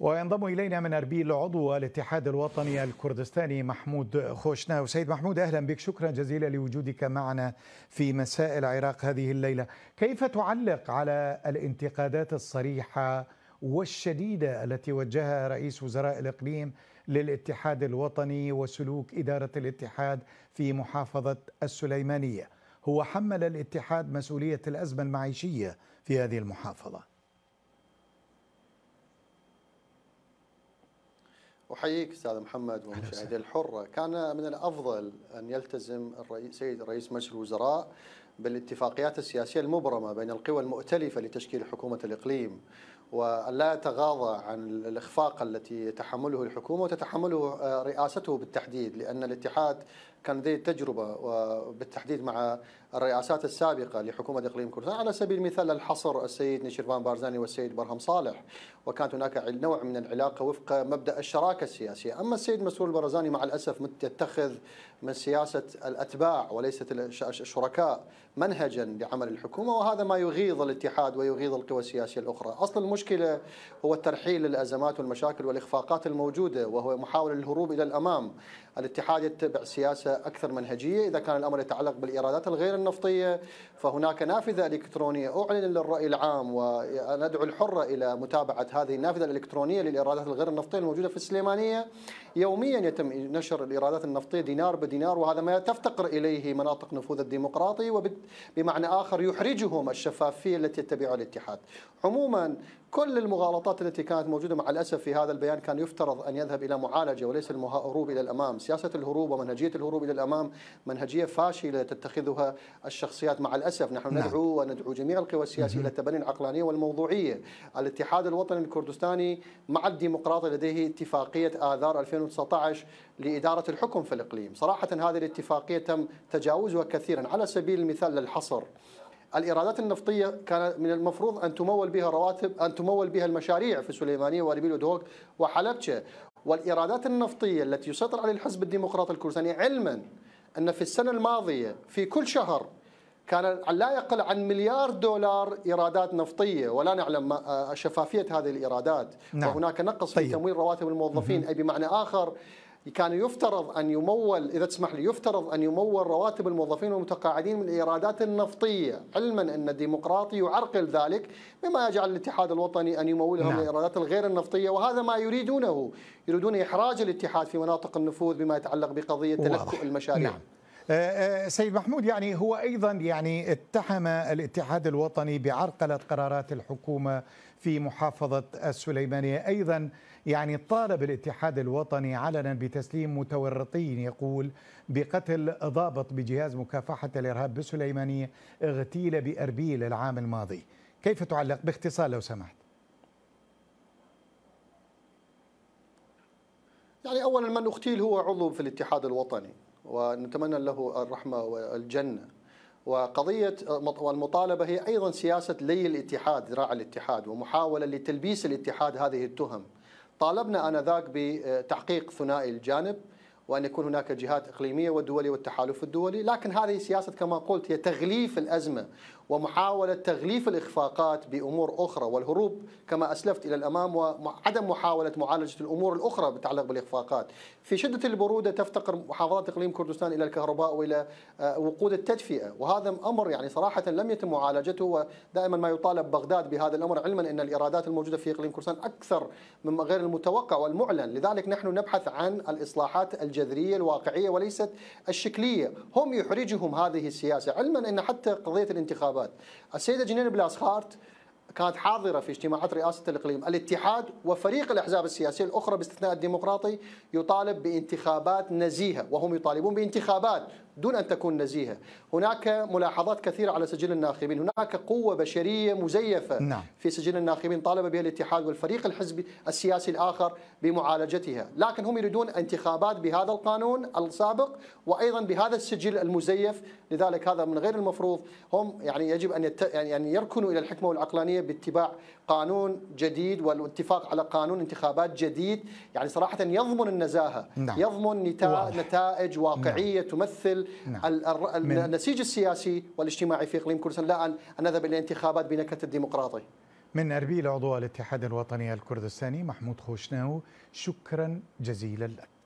وينضم إلينا من أربيل عضو الاتحاد الوطني الكردستاني محمود خوشناو سيد محمود أهلا بك شكرا جزيلا لوجودك معنا في مساء العراق هذه الليلة كيف تعلق على الانتقادات الصريحة والشديدة التي وجهها رئيس وزراء الإقليم للاتحاد الوطني وسلوك إدارة الاتحاد في محافظة السليمانية هو حمل الاتحاد مسؤولية الأزمة المعيشية في هذه المحافظة أحييك أستاذ محمد ومشاهدي الحرة كان من الأفضل أن يلتزم الرئيس سيد رئيس مجلس الوزراء بالاتفاقيات السياسية المبرمة بين القوى المؤتلفة لتشكيل حكومة الإقليم ولا يتغاضى عن الاخفاق التي تحمله الحكومة وتتحمله آه، رئاسته بالتحديد لأن الاتحاد كان لديه تجربة وبالتحديد مع الرئاسات السابقة لحكومة إقليم كردستان على سبيل المثال الحصر السيد نشيرفان بارزاني والسيد برهم صالح وكانت هناك نوع من العلاقة وفق مبدأ الشراكة السياسية أما السيد مسرور البرزاني مع الأسف يتخذ من سياسة الأتباع وليست الشركاء منهجا لعمل الحكومة وهذا ما يغيظ الاتحاد ويغيظ القوى السياسية الأخرى أصل المشكلة هو الترحيل للأزمات والمشاكل والإخفاقات الموجودة وهو محاولة للهروب إلى الأمام الاتحاد يتبع سياسة أكثر منهجية إذا كان الأمر يتعلق بالإيرادات الغير النفطية فهناك نافذة إلكترونية أعلن للرأي العام وندعو الحرة إلى متابعة هذه النافذة الإلكترونية للإيرادات الغير النفطية الموجودة في السليمانية يوميا يتم نشر الإيرادات النفطية دينار بدينار وهذا ما تفتقر إليه مناطق نفوذ الديمقراطي وبمعنى آخر يحرجهم الشفافية التي يتبعها الاتحاد عموما كل المغالطات التي كانت موجودة مع الأسف في هذا البيان كان يفترض أن يذهب إلى معالجة وليس الهروب إلى الأمام سياسة الهروب ومنهجية الهروب إلى الأمام منهجية فاشلة تتخذها الشخصيات مع الأسف نحن نعم. ندعو وندعو جميع القوى السياسية إلى التبني العقلانية والموضوعية الاتحاد الوطني الكردستاني مع الديمقراطي لديه اتفاقية آذار 2019 لإدارة الحكم في الإقليم صراحة هذه الاتفاقية تم تجاوزها كثيرا على سبيل المثال للحصر الايرادات النفطيه كان من المفروض ان تمول بها رواتب ان تمول بها المشاريع في سليمانيه واربيل ودهوك وحلبشه والايرادات النفطيه التي يسيطر عليها الحزب الديمقراطي الكردستاني علما ان في السنه الماضيه في كل شهر كان لا يقل عن مليار دولار ايرادات نفطيه ولا نعلم آه، شفافيه هذه الايرادات نعم. وهناك نقص في طيب. تمويل رواتب الموظفين اي بمعنى اخر كان يفترض أن يمول إذا تسمح لي يفترض أن يمول رواتب الموظفين والمتقاعدين من الإيرادات النفطية علما أن الديمقراطي يعرقل ذلك بما يجعل الاتحاد الوطني أن يمولهم نعم. الإيرادات الغير النفطية وهذا ما يريدونه يريدون إحراج الاتحاد في مناطق النفوذ بما يتعلق بقضية تلكؤ المشاريع نعم. آه، آه، سيد محمود يعني هو ايضا يعني اتهم الاتحاد الوطني بعرقله قرارات الحكومه في محافظه السليمانيه ايضا يعني طالب الاتحاد الوطني علنا بتسليم متورطين يقول بقتل ضابط بجهاز مكافحه الارهاب بالسليمانيه اغتيل باربيل العام الماضي كيف تعلق باختصار لو سمحت يعني اولا من اغتيل هو عضو في الاتحاد الوطني ونتمنى له الرحمة والجنة وقضية المطالبة هي أيضا سياسة لي الاتحاد ذراع الاتحاد ومحاولة لتلبيس الاتحاد هذه التهم طالبنا آنذاك بتحقيق ثنائي الجانب وأن يكون هناك جهات إقليمية ودوليه والتحالف الدولي لكن هذه سياسة كما قلت هي تغليف الأزمة ومحاولة تغليف الإخفاقات بأمور أخرى والهروب كما أسلفت إلى الأمام وعدم محاولة معالجة الأمور الأخرى بتعلق بالإخفاقات في شدة البرودة تفتقر محافظات إقليم كردستان إلى الكهرباء وإلى آه، وقود التدفئة وهذا أمر يعني صراحة لم يتم معالجته ودائما ما يطالب بغداد بهذا الأمر علما أن الايرادات الموجودة في إقليم كردستان أكثر من غير المتوقع والمعلن لذلك نحن نبحث عن الإصلاحات الجديدة الجذرية الواقعية وليست الشكلية هم يحرجهم هذه السياسة علما أن حتى قضية الانتخابات السيدة جنين بلاسخارت كانت حاضرة في اجتماعات رئاسة الإقليم الاتحاد وفريق الأحزاب السياسية الأخرى باستثناء الديمقراطي يطالب بانتخابات نزيهة وهم يطالبون بانتخابات دون أن تكون نزيهة هناك ملاحظات كثيرة على سجل الناخبين هناك قوة بشرية مزيفة نعم. في سجل الناخبين طالب بها الاتحاد والفريق الحزبي السياسي الآخر بمعالجتها لكن هم يريدون انتخابات بهذا القانون السابق وأيضا بهذا السجل المزيف لذلك هذا من غير المفروض هم يعني يجب أن يت... يعني يركنوا إلى الحكمة والعقلانية باتباع قانون جديد والاتفاق على قانون انتخابات جديد يعني صراحة يضمن النزاهة نعم. يضمن نتائج واقعية نعم. تمثل نعم. النسيج السياسي والاجتماعي في إقليم كردستان لا أن نذهب إلى انتخابات بنكهة الديمقراطية من أربيل عضو الاتحاد الوطني الكردستاني محمود خوشناو شكرا جزيلا لك